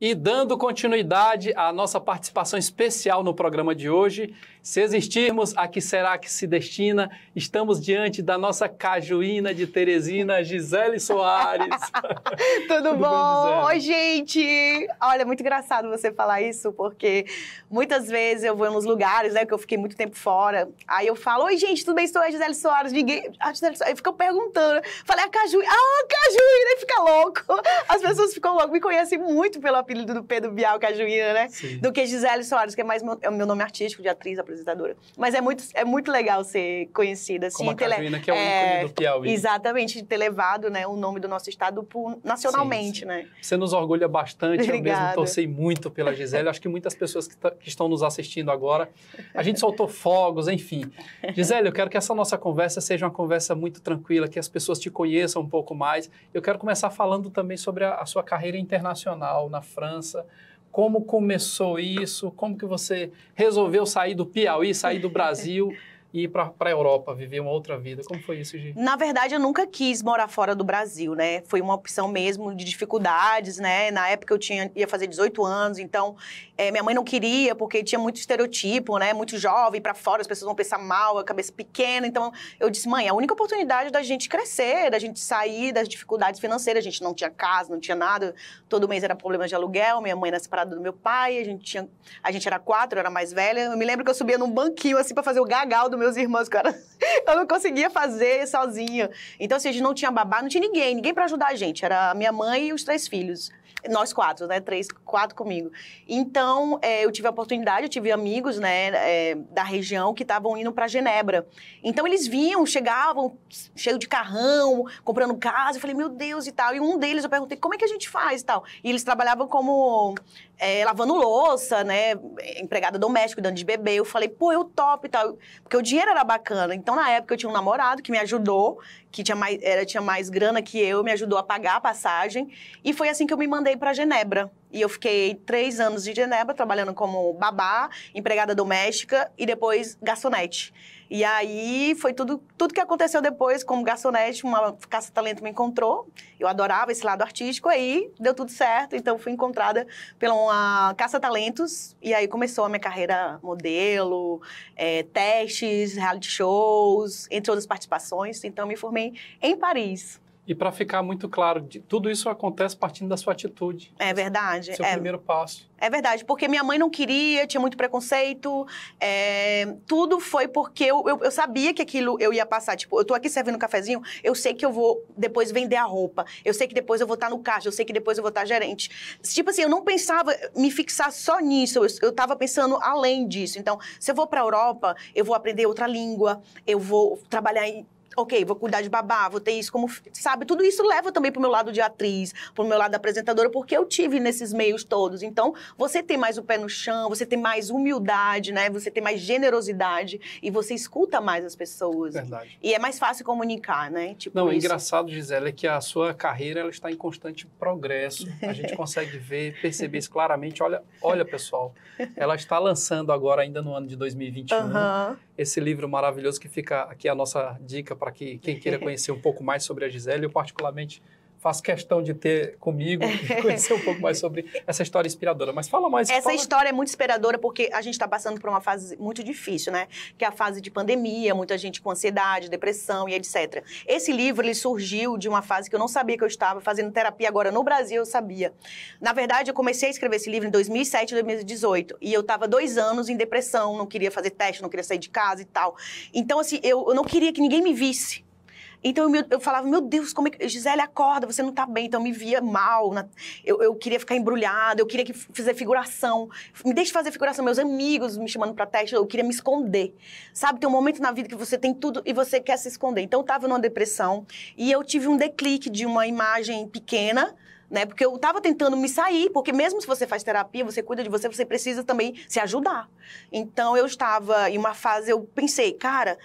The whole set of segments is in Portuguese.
E dando continuidade à nossa participação especial no programa de hoje, se existirmos, a que será que se destina? Estamos diante da nossa cajuína de Teresina, Gisele Soares. Tudo, Tudo, bom? Oi, gente! Olha, é muito engraçado você falar isso, porque muitas vezes eu vou em uns lugares, né, que eu fiquei muito tempo fora, aí eu falo, oi, gente, tudo bem? Estou a Gisele Soares. Ninguém... A Gisele Soares. Aí ficam perguntando. Né? Falei, a cajuína. Ah, a cajuína! E fica louco. As pessoas ficam loucas, me conhecem muito pela apelido do Pedro Bial, que é a Juína, né? Sim. Do que Gisele Soares, que é mais meu, é o meu nome artístico de atriz, apresentadora. Mas é muito, é muito legal ser conhecida, assim. Como a tele... que é o é, ícone do Piauí. Exatamente, ter levado né, o nome do nosso estado por, nacionalmente, sim, sim. né? Você nos orgulha bastante, Obrigada. eu mesmo torcei muito pela Gisele. Acho que muitas pessoas que, tá, que estão nos assistindo agora, a gente soltou fogos, enfim. Gisele, eu quero que essa nossa conversa seja uma conversa muito tranquila, que as pessoas te conheçam um pouco mais. Eu quero começar falando também sobre a, a sua carreira internacional na França, como começou isso, como que você resolveu sair do Piauí, sair do Brasil e ir para a Europa, viver uma outra vida? Como foi isso, Gi? Na verdade, eu nunca quis morar fora do Brasil, né? Foi uma opção mesmo de dificuldades, né? Na época eu tinha, ia fazer 18 anos, então é, minha mãe não queria porque tinha muito estereotipo, né? Muito jovem, para fora, as pessoas vão pensar mal, a cabeça pequena. Então eu disse, mãe, a única oportunidade da gente crescer, da gente sair das dificuldades financeiras, a gente não tinha casa, não tinha nada, todo mês era problema de aluguel, minha mãe era separada do meu pai, a gente tinha, a gente era quatro, eu era mais velha. Eu me lembro que eu subia num banquinho assim para fazer o gagal do meus irmãos, cara. Eu não conseguia fazer sozinha. Então, assim, a gente não tinha babá, não tinha ninguém, ninguém para ajudar a gente. Era a minha mãe e os três filhos. Nós quatro, né? Três, quatro comigo. Então, é, eu tive a oportunidade, eu tive amigos, né, é, da região que estavam indo para Genebra. Então, eles vinham, chegavam, cheio de carrão, comprando casa. Eu falei, meu Deus e tal. E um deles eu perguntei, como é que a gente faz e tal. E eles trabalhavam como é, lavando louça, né? Empregada doméstica, dando de bebê. Eu falei, pô, eu top e tal. Porque o dinheiro era bacana. Então, na época, eu tinha um namorado que me ajudou, que tinha mais, era, tinha mais grana que eu, me ajudou a pagar a passagem. E foi assim que eu me mandei para Genebra. E eu fiquei três anos de Genebra, trabalhando como babá, empregada doméstica e depois garçonete. E aí foi tudo, tudo que aconteceu depois, como garçonete, uma caça-talento me encontrou. Eu adorava esse lado artístico, aí deu tudo certo. Então fui encontrada pela uma caça-talentos. E aí começou a minha carreira modelo, é, testes, reality shows, entre outras participações. Então me formei em Paris. E para ficar muito claro, tudo isso acontece partindo da sua atitude. É verdade. Seu é. primeiro passo. É verdade, porque minha mãe não queria, tinha muito preconceito. É, tudo foi porque eu, eu, eu, sabia que aquilo eu ia passar. Tipo, eu tô aqui servindo um cafezinho, eu sei que eu vou depois vender a roupa. Eu sei que depois eu vou estar no caixa, eu sei que depois eu vou estar gerente. Tipo assim, eu não pensava me fixar só nisso. Eu, eu tava pensando além disso. Então, se eu vou pra Europa, eu vou aprender outra língua, eu vou trabalhar em ok, vou cuidar de babá, vou ter isso como. Sabe? Tudo isso leva também pro meu lado de atriz, pro meu lado apresentadora, porque eu tive nesses meios todos. Então, você tem mais o pé no chão, você tem mais humildade, né? Você tem mais generosidade e você escuta mais as pessoas. Verdade. E é mais fácil comunicar, né? Tipo Não, o engraçado, Gisele, é que a sua carreira ela está em constante progresso. A gente consegue ver, perceber isso claramente. Olha, olha, pessoal, ela está lançando agora, ainda no ano de 2021, uhum. esse livro maravilhoso que fica aqui a nossa dica para para que quem queira conhecer um pouco mais sobre a Gisele, eu particularmente faço questão de ter comigo e conhecer um pouco mais sobre essa história inspiradora. Mas fala mais. Essa fala... história é muito inspiradora porque a gente está passando por uma fase muito difícil, né? Que é a fase de pandemia, muita gente com ansiedade, depressão e etc. Esse livro ele surgiu de uma fase que eu não sabia que eu estava fazendo terapia agora no Brasil, eu sabia. Na verdade, eu comecei a escrever esse livro em 2007, 2018 e eu estava dois anos em depressão, não queria fazer teste, não queria sair de casa e tal. Então assim, eu, eu não queria que ninguém me visse então eu, eu, falava, meu Deus, como é que. Gisele, acorda, você não tá bem. Então eu me via mal. Na... Eu, eu, queria ficar embrulhada, eu queria que fizer figuração. Me deixe fazer figuração. Meus amigos me chamando pra teste, eu queria me esconder. Sabe, tem um momento na vida que você tem tudo e você quer se esconder. Então eu tava numa depressão e eu tive um declique de uma imagem pequena né? Porque eu estava tentando me sair, porque mesmo se você faz terapia, você cuida de você, você precisa também se ajudar. Então eu estava em uma fase, eu pensei, cara,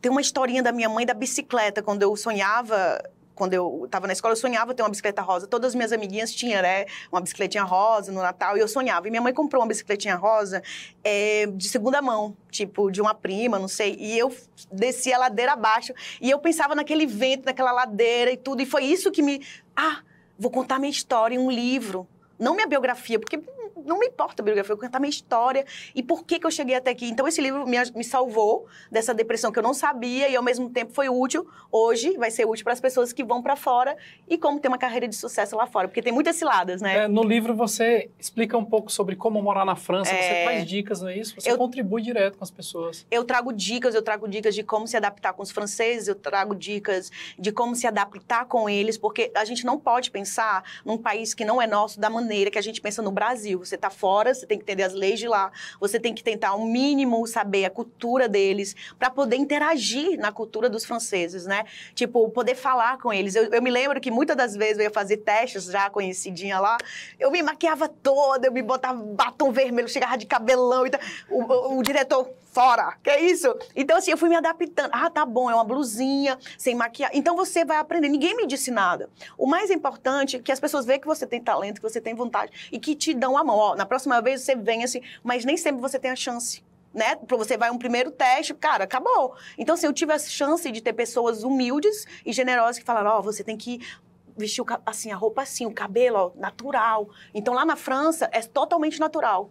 tem uma historinha da minha mãe da bicicleta, quando eu sonhava quando eu estava na escola, eu sonhava ter uma bicicleta rosa. Todas as minhas amiguinhas tinham, né? Uma bicicletinha rosa no Natal, e eu sonhava. E minha mãe comprou uma bicicletinha rosa é, de segunda mão, tipo, de uma prima, não sei. E eu descia a ladeira abaixo, e eu pensava naquele vento, naquela ladeira e tudo. E foi isso que me. Ah, vou contar minha história em um livro. Não minha biografia, porque não me importa a biografia, eu quero contar minha história e por que, que eu cheguei até aqui. Então, esse livro me, me salvou dessa depressão que eu não sabia e, ao mesmo tempo, foi útil. Hoje vai ser útil para as pessoas que vão para fora e como ter uma carreira de sucesso lá fora, porque tem muitas ciladas, né? É, no livro você explica um pouco sobre como morar na França, é... você faz dicas, não é isso? Você eu... contribui direto com as pessoas. Eu trago dicas, eu trago dicas de como se adaptar com os franceses, eu trago dicas de como se adaptar com eles, porque a gente não pode pensar num país que não é nosso da maneira que a gente pensa no Brasil, você tá fora, você tem que entender as leis de lá, você tem que tentar ao mínimo saber a cultura deles para poder interagir na cultura dos franceses, né? Tipo, poder falar com eles. Eu, eu, me lembro que muitas das vezes eu ia fazer testes já conhecidinha lá, eu me maquiava toda, eu me botava batom vermelho, chegava de cabelão e então, tal. o, o, o diretor fora, que é isso? Então, assim, eu fui me adaptando. Ah, tá bom, é uma blusinha, sem maquiagem. Então, você vai aprender. Ninguém me disse nada. O mais importante é que as pessoas vejam que você tem talento, que você tem vontade e que te dão a mão. Ó, na próxima vez você vem assim, mas nem sempre você tem a chance né? Você vai um primeiro teste, cara, acabou. Então, assim, eu tive a chance de ter pessoas humildes e generosas que falaram, ó, oh, você tem que vestir, assim, a roupa assim, o cabelo, ó, natural. Então, lá na França, é totalmente natural.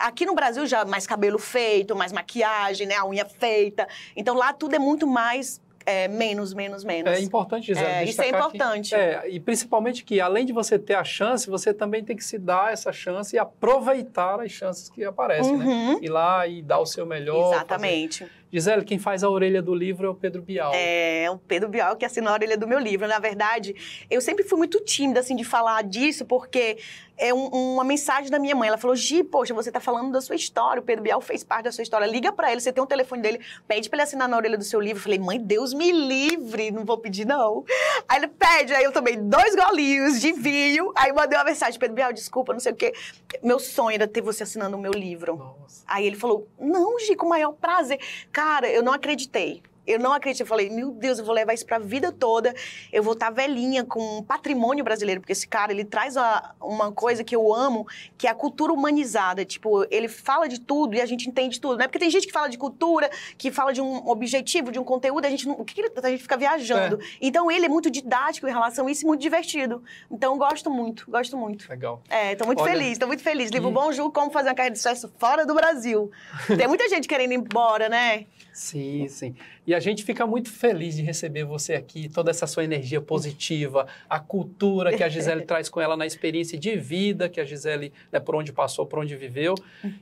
Aqui no Brasil já mais cabelo feito, mais maquiagem, né? A unha feita. Então lá tudo é muito mais é, menos, menos, menos. É importante, Gisele, é, Isso é importante. Que, é, e principalmente que, além de você ter a chance, você também tem que se dar essa chance e aproveitar as chances que aparecem, né? uhum. né? Ir lá e dar o seu melhor. Exatamente. Fazer... Gisele, quem faz a orelha do livro é o Pedro Bial. É, o Pedro Bial que assinou a orelha do meu livro. Na verdade, eu sempre fui muito tímida, assim, de falar disso, porque é um, uma mensagem da minha mãe. Ela falou: Gi, poxa, você está falando da sua história. O Pedro Bial fez parte da sua história. Liga para ele, você tem o um telefone dele, pede para ele assinar na orelha do seu livro. Eu falei: mãe, Deus me livre, não vou pedir não. Aí ele pede, aí eu tomei dois golinhos de vinho, aí mandei uma mensagem: Pedro Bial, desculpa, não sei o quê. Meu sonho era ter você assinando o meu livro. Nossa. Aí ele falou: não, Gi, com o maior prazer. Cara, eu não acreditei. Eu não acreditei. Eu falei, meu Deus, eu vou levar isso pra vida toda. Eu vou estar tá velhinha com um patrimônio brasileiro, porque esse cara, ele traz a, uma coisa que eu amo, que é a cultura humanizada. Tipo, ele fala de tudo e a gente entende tudo, né? Porque tem gente que fala de cultura, que fala de um objetivo, de um conteúdo, a gente não, a gente fica viajando. É. Então ele é muito didático em relação a isso e muito divertido. Então gosto muito, gosto muito. Legal. É, tô muito Olha... feliz, tô muito feliz. Livro e... Hum. Bom Ju, como fazer uma carreira de sucesso fora do Brasil. tem muita gente querendo ir embora, né? Sim, sim. E a a gente fica muito feliz de receber você aqui, toda essa sua energia positiva, a cultura que a Gisele traz com ela na experiência de vida que a Gisele, né, por onde passou, por onde viveu.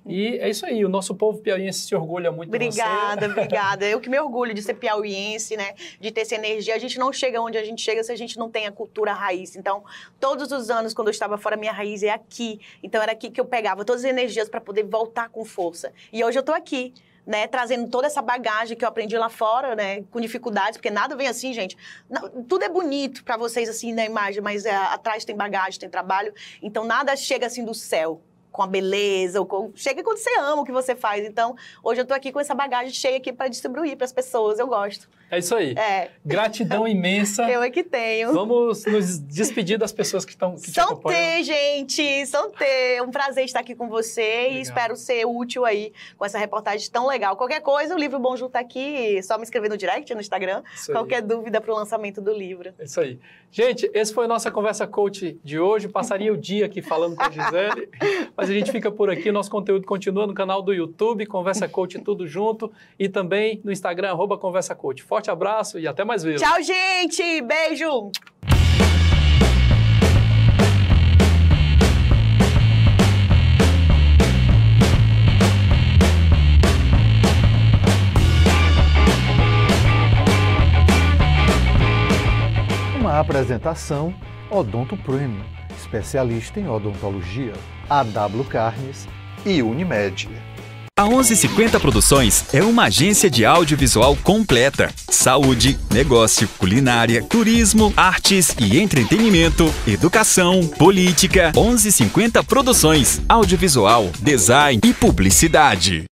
E é isso aí, o nosso povo piauiense se orgulha muito obrigada, de você. Obrigada, obrigada. Eu que me orgulho de ser piauiense, né, de ter essa energia. A gente não chega onde a gente chega se a gente não tem a cultura raiz. Então, todos os anos, quando eu estava fora, minha raiz é aqui. Então, era aqui que eu pegava todas as energias para poder voltar com força. E hoje eu estou aqui né, trazendo toda essa bagagem que eu aprendi lá fora, né, com dificuldades, porque nada vem assim, gente. Não, tudo é bonito para vocês assim na imagem, mas é, atrás tem bagagem, tem trabalho, então nada chega assim do céu com a beleza, ou com... chega quando você ama o que você faz. Então, hoje eu tô aqui com essa bagagem cheia aqui para distribuir para as pessoas, eu gosto. É isso aí. É. Gratidão imensa. eu é que tenho. Vamos nos despedir das pessoas que estão que São te, gente, são ter É um prazer estar aqui com você legal. e espero ser útil aí com essa reportagem tão legal. Qualquer coisa, o livro Bom Junto tá aqui, só me escrever no direct no Instagram, isso qualquer aí. dúvida para o lançamento do livro. É isso aí. Gente, esse foi a nossa conversa coach de hoje. Passaria o dia aqui falando com a Gisele, mas mas a gente fica por aqui. Nosso conteúdo continua no canal do YouTube, Conversa Coach Tudo Junto, e também no Instagram, arroba Conversa Coach. Forte abraço e até mais vezes. Tchau, gente! Beijo! Uma apresentação Odonto Premium especialista em odontologia, AW Carnes e Unimed. A 1150 Produções é uma agência de audiovisual completa. Saúde, negócio, culinária, turismo, artes e entretenimento, educação, política. 1150 Produções, audiovisual, design e publicidade.